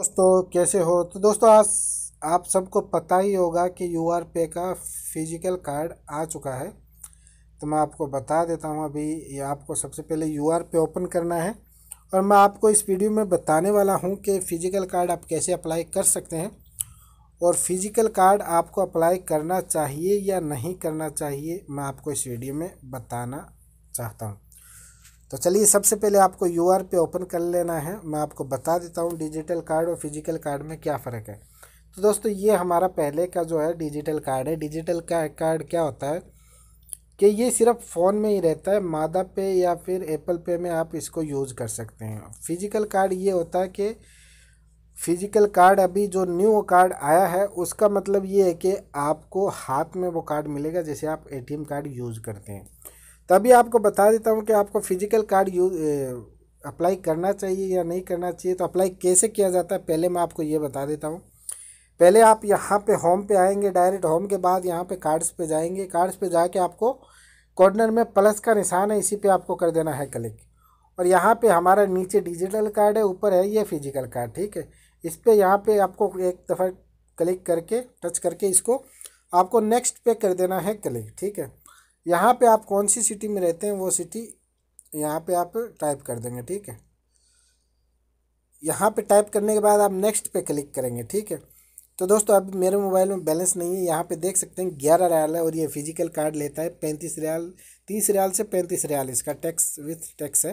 दोस्तों कैसे हो तो दोस्तों आज आप सबको पता ही होगा कि यू आर पे का फिजिकल कार्ड आ चुका है तो मैं आपको बता देता हूँ अभी ये आपको सबसे पहले यू आर पे ओपन करना है और मैं आपको इस वीडियो में बताने वाला हूँ कि फ़िजिकल कार्ड आप कैसे अप्लाई कर सकते हैं और फिज़िकल कार्ड आपको अप्लाई करना चाहिए या नहीं करना चाहिए मैं आपको इस वीडियो में बताना चाहता हूँ तो चलिए सबसे पहले आपको यू आर पे ओपन कर लेना है मैं आपको बता देता हूँ डिजिटल कार्ड और फिजिकल कार्ड में क्या फ़र्क है तो दोस्तों ये हमारा पहले का जो है डिजिटल कार्ड है डिजिटल कार्ड क्या होता है कि ये सिर्फ फ़ोन में ही रहता है मादा पे या फिर एप्पल पे में आप इसको यूज़ कर सकते हैं फिजिकल कार्ड ये होता है कि फिजिकल कार्ड अभी जो न्यू कार्ड आया है उसका मतलब ये है कि आपको हाथ में वो कार्ड मिलेगा जैसे आप एटीएम कार्ड यूज़ करते हैं तभी आपको बता देता हूँ कि आपको फिजिकल कार्ड यू अप्लाई करना चाहिए या नहीं करना चाहिए तो अप्लाई कैसे किया जाता है पहले मैं आपको ये बता देता हूँ पहले आप यहाँ पे होम पे आएंगे डायरेक्ट होम के बाद यहाँ पे कार्ड्स पे जाएंगे कार्ड्स पे जाके आपको कॉर्नर में प्लस का निशान है इसी पे आपको कर देना है क्लिक और यहाँ पे हमारा नीचे डिजिटल कार्ड है ऊपर है ये फिजिकल कार्ड ठीक है इस पर यहाँ पर आपको एक दफ़ा क्लिक करके टच करके इसको आपको नेक्स्ट पे कर देना है क्लिक ठीक है यहाँ पे आप कौन सी सिटी में रहते हैं वो सिटी यहाँ पे आप टाइप कर देंगे ठीक है यहाँ पे टाइप करने के बाद आप नेक्स्ट पे क्लिक करेंगे ठीक है तो दोस्तों अब मेरे मोबाइल में बैलेंस नहीं है यहाँ पे देख सकते हैं ग्यारह रियाल है और ये फिजिकल कार्ड लेता है पैंतीस रियाल तीस रियाल से पैंतीस रियाल इसका टैक्स विथ टैक्स है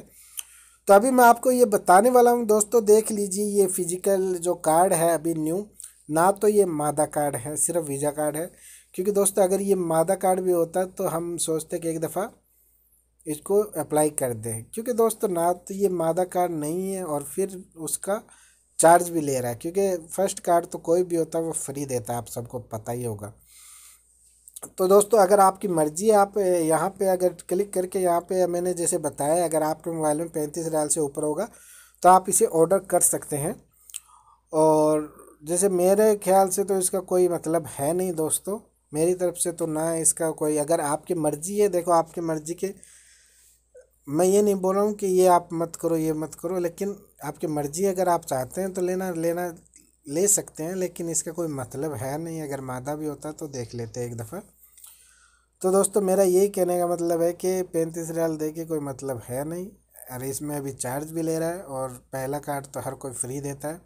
तो अभी मैं आपको ये बताने वाला हूँ दोस्तों देख लीजिए ये फिजिकल जो कार्ड है अभी न्यू ना तो ये मादा कार्ड है सिर्फ वीज़ा कार्ड है क्योंकि दोस्तों अगर ये मादा कार्ड भी होता तो हम सोचते कि एक दफ़ा इसको अप्लाई कर दें क्योंकि दोस्तों ना तो ये मादा कार्ड नहीं है और फिर उसका चार्ज भी ले रहा है क्योंकि फर्स्ट कार्ड तो कोई भी होता है वो फ्री देता है आप सबको पता ही होगा तो दोस्तों अगर आपकी मर्ज़ी आप यहाँ पे अगर क्लिक करके यहाँ पे मैंने जैसे बताया अगर आपके मोबाइल में पैंतीस हज़ार से ऊपर होगा तो आप इसे ऑर्डर कर सकते हैं और जैसे मेरे ख्याल से तो इसका कोई मतलब है नहीं दोस्तों मेरी तरफ से तो ना इसका कोई अगर आपकी मर्ज़ी है देखो आपकी मर्ज़ी के मैं ये नहीं बोल रहा हूँ कि ये आप मत करो ये मत करो लेकिन आपकी मर्ज़ी अगर आप चाहते हैं तो लेना लेना ले सकते हैं लेकिन इसका कोई मतलब है नहीं अगर मादा भी होता तो देख लेते एक दफ़ा तो दोस्तों मेरा यही कहने का मतलब है कि पैंतीस रियाल दे के कोई मतलब है नहीं और इसमें अभी चार्ज भी ले रहा है और पहला कार्ड तो हर कोई फ्री देता है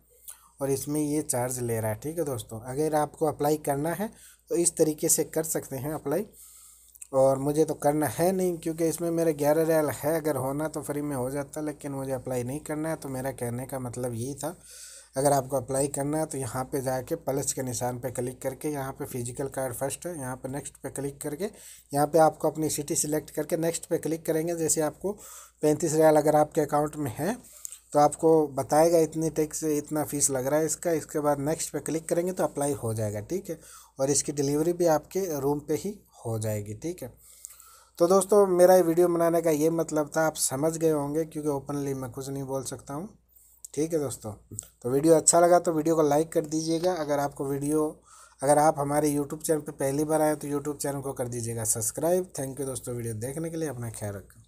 और इसमें ये चार्ज ले रहा है ठीक है दोस्तों अगर आपको अप्लाई करना है तो इस तरीके से कर सकते हैं अप्लाई और मुझे तो करना है नहीं क्योंकि इसमें मेरा ग्यारह रियाल है अगर होना तो फ्री में हो जाता लेकिन मुझे अप्लाई नहीं करना है तो मेरा कहने का मतलब यही था अगर आपको अप्लाई करना है तो यहाँ पे जाके प्लस के निशान पे क्लिक करके यहाँ पे फिजिकल कार्ड फर्स्ट है यहाँ पे नेक्स्ट पे क्लिक करके यहाँ पे आपको अपनी सिटी सिलेक्ट करके नेक्स्ट पे क्लिक करेंगे जैसे आपको पैंतीस रियाल अगर आपके अकाउंट में है तो आपको बताएगा इतनी टैक्स इतना फ़ीस लग रहा है इसका इसके बाद नेक्स्ट पे क्लिक करेंगे तो अप्लाई हो जाएगा ठीक है और इसकी डिलीवरी भी आपके रूम पे ही हो जाएगी ठीक है तो दोस्तों मेरा ये वीडियो बनाने का ये मतलब था आप समझ गए होंगे क्योंकि ओपनली मैं कुछ नहीं बोल सकता हूँ ठीक है दोस्तों तो वीडियो अच्छा लगा तो वीडियो को लाइक कर दीजिएगा अगर आपको वीडियो अगर आप हमारे यूट्यूब चैनल पर पहली बार आए तो यूट्यूब चैनल को कर दीजिएगा सब्सक्राइब थैंक यू दोस्तों वीडियो देखने के लिए अपना ख्याल रखें